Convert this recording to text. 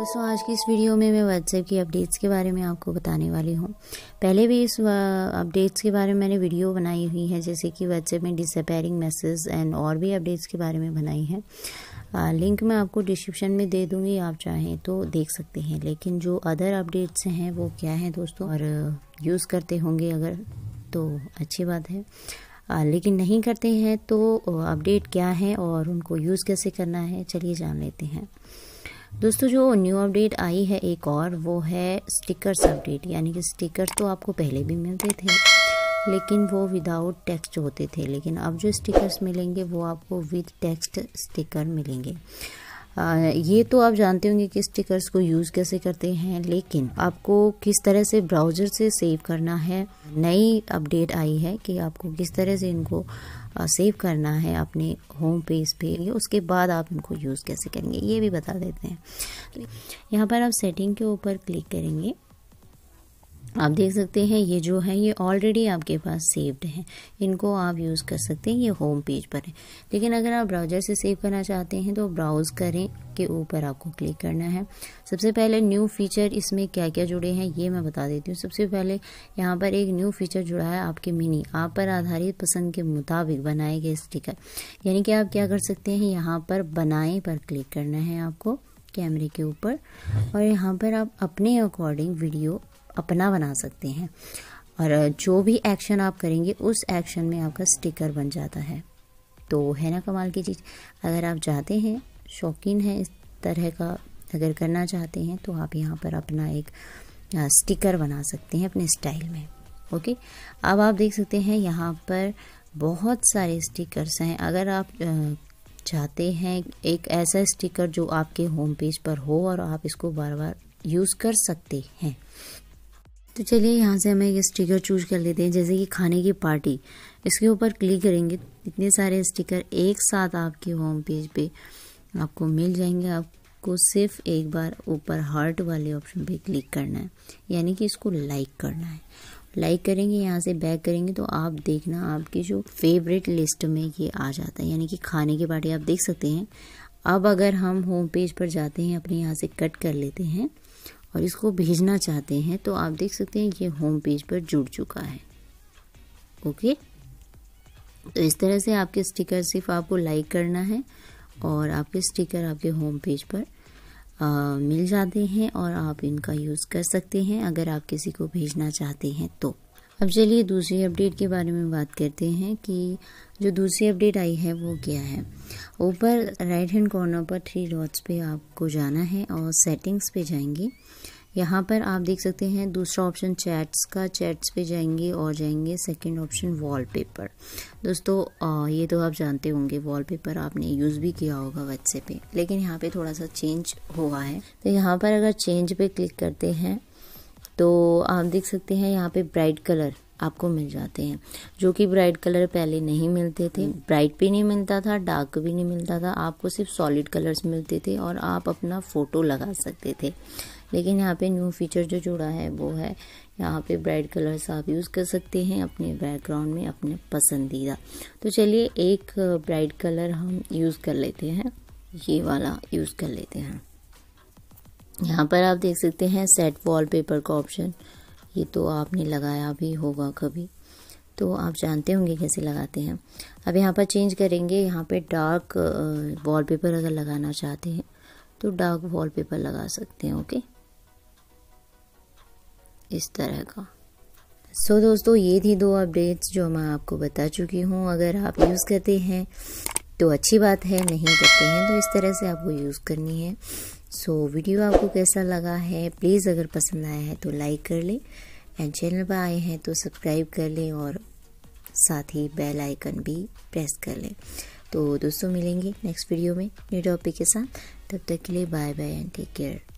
दोस्तों आज की इस वीडियो में मैं व्हाट्सएप की अपडेट्स के बारे में आपको बताने वाली हूँ पहले भी इस अपडेट्स के बारे में मैंने वीडियो बनाई हुई है जैसे कि व्हाट्सएप में डिसअपेयरिंग मैसेज एंड और भी अपडेट्स के बारे में बनाई है आ, लिंक मैं आपको डिस्क्रिप्शन में दे दूँगी आप चाहें तो देख सकते हैं लेकिन जो अदर अपडेट्स हैं वो क्या हैं दोस्तों और यूज़ करते होंगे अगर तो अच्छी बात है आ, लेकिन नहीं करते हैं तो अपडेट क्या है और उनको यूज़ कैसे करना है चलिए जान लेते हैं दोस्तों जो न्यू अपडेट आई है एक और वो है स्टिकर्स अपडेट यानी कि स्टिकर्स तो आपको पहले भी मिलते थे लेकिन वो विदाउट टेक्स्ट होते थे लेकिन अब जो स्टिकर्स मिलेंगे वो आपको विद टेक्स्ट स्टिकर मिलेंगे ये तो आप जानते होंगे कि स्टिकर्स को यूज़ कैसे करते हैं लेकिन आपको किस तरह से ब्राउज़र से सेव करना है नई अपडेट आई है कि आपको किस तरह से इनको सेव करना है अपने होम पेज पे उसके बाद आप इनको यूज़ कैसे करेंगे ये भी बता देते हैं तो यहाँ पर आप सेटिंग के ऊपर क्लिक करेंगे आप देख सकते हैं ये जो है ये ऑलरेडी आपके पास सेव्ड है इनको आप यूज़ कर सकते हैं ये होम पेज पर है लेकिन अगर आप ब्राउज़र से सेव करना चाहते हैं तो ब्राउज़ करें के ऊपर आपको क्लिक करना है सबसे पहले न्यू फीचर इसमें क्या क्या जुड़े हैं ये मैं बता देती हूँ सबसे पहले यहाँ पर एक न्यू फीचर जुड़ा है आपके मिनी आप पर आधारित पसंद के मुताबिक बनाए गए स्टिकर यानी कि आप क्या कर सकते हैं यहाँ पर बनाए पर क्लिक करना है आपको कैमरे के ऊपर और यहाँ पर आप अपने अकॉर्डिंग वीडियो अपना बना सकते हैं और जो भी एक्शन आप करेंगे उस एक्शन में आपका स्टिकर बन जाता है तो है ना कमाल की चीज़ अगर आप चाहते हैं शौकीन हैं इस तरह का अगर करना चाहते हैं तो आप यहाँ पर अपना एक स्टिकर बना सकते हैं अपने स्टाइल में ओके अब आप देख सकते हैं यहाँ पर बहुत सारे स्टिकर्स हैं अगर आप चाहते हैं एक ऐसा स्टिकर जो आपके होम पेज पर हो और आप इसको बार बार यूज़ कर सकते हैं तो चलिए यहाँ से हमें एक स्टिकर चूज कर लेते हैं जैसे कि खाने की पार्टी इसके ऊपर क्लिक करेंगे इतने सारे स्टिकर एक साथ आपके होम पेज पे आपको मिल जाएंगे आपको सिर्फ एक बार ऊपर हार्ट वाले ऑप्शन पे क्लिक करना है यानी कि इसको लाइक करना है लाइक करेंगे यहाँ से बैक करेंगे तो आप देखना आपकी जो फेवरेट लिस्ट में ये आ जाता है यानी कि खाने की पार्टी आप देख सकते हैं अब अगर हम होम पेज पर जाते हैं अपने यहाँ से कट कर लेते हैं और इसको भेजना चाहते हैं तो आप देख सकते हैं ये होम पेज पर जुड़ चुका है ओके तो इस तरह से आपके स्टिकर सिर्फ आपको लाइक करना है और आपके स्टिकर आपके होम पेज पर आ, मिल जाते हैं और आप इनका यूज़ कर सकते हैं अगर आप किसी को भेजना चाहते हैं तो अब चलिए दूसरी अपडेट के बारे में बात करते हैं कि जो दूसरी अपडेट आई है वो क्या है ऊपर राइट हैंड कॉर्नर पर थ्री डॉट्स पे आपको जाना है और सेटिंग्स पे जाएंगे यहाँ पर आप देख सकते हैं दूसरा ऑप्शन चैट्स का चैट्स पे जाएंगे और जाएंगे सेकंड ऑप्शन वॉलपेपर दोस्तों आ, ये तो आप जानते होंगे वॉलपेपर आपने यूज़ भी किया होगा व्हाट्सएप पे लेकिन यहाँ पे थोड़ा सा चेंज हुआ है तो यहाँ पर अगर चेंज पे क्लिक करते हैं तो आप देख सकते हैं यहाँ पे ब्राइट कलर आपको मिल जाते हैं जो कि ब्राइट कलर पहले नहीं मिलते थे ब्राइट हम्म। भी नहीं मिलता था डार्क भी नहीं मिलता था आपको सिर्फ सॉलिड कलर्स मिलते थे और आप अपना फ़ोटो लगा सकते थे लेकिन यहाँ पे न्यू फीचर जो जुड़ा है वो है यहाँ पे ब्राइट कलर्स आप यूज़ कर सकते हैं अपने बैकग्राउंड में अपने पसंदीदा तो चलिए एक ब्राइट कलर हम यूज़ कर लेते हैं ये वाला यूज़ कर लेते हैं यहाँ पर आप देख सकते हैं सेट वॉलपेपर का ऑप्शन ये तो आपने लगाया भी होगा कभी तो आप जानते होंगे कैसे लगाते हैं अब यहाँ पर चेंज करेंगे यहाँ पे डार्क वॉलपेपर अगर लगाना चाहते हैं तो डार्क वॉलपेपर लगा सकते हैं ओके इस तरह का सो so, दोस्तों ये थी दो अपडेट्स जो मैं आपको बता चुकी हूँ अगर आप यूज़ करते हैं तो अच्छी बात है नहीं करते हैं तो इस तरह से आपको यूज़ करनी है सो so, वीडियो आपको कैसा लगा है प्लीज़ अगर पसंद आया है तो लाइक कर लें एंड चैनल पर आए हैं तो सब्सक्राइब कर लें और साथ ही बेल आइकन भी प्रेस कर लें तो दोस्तों मिलेंगे नेक्स्ट वीडियो में न्यू टॉपिक के साथ तब तक के लिए bye bye and take care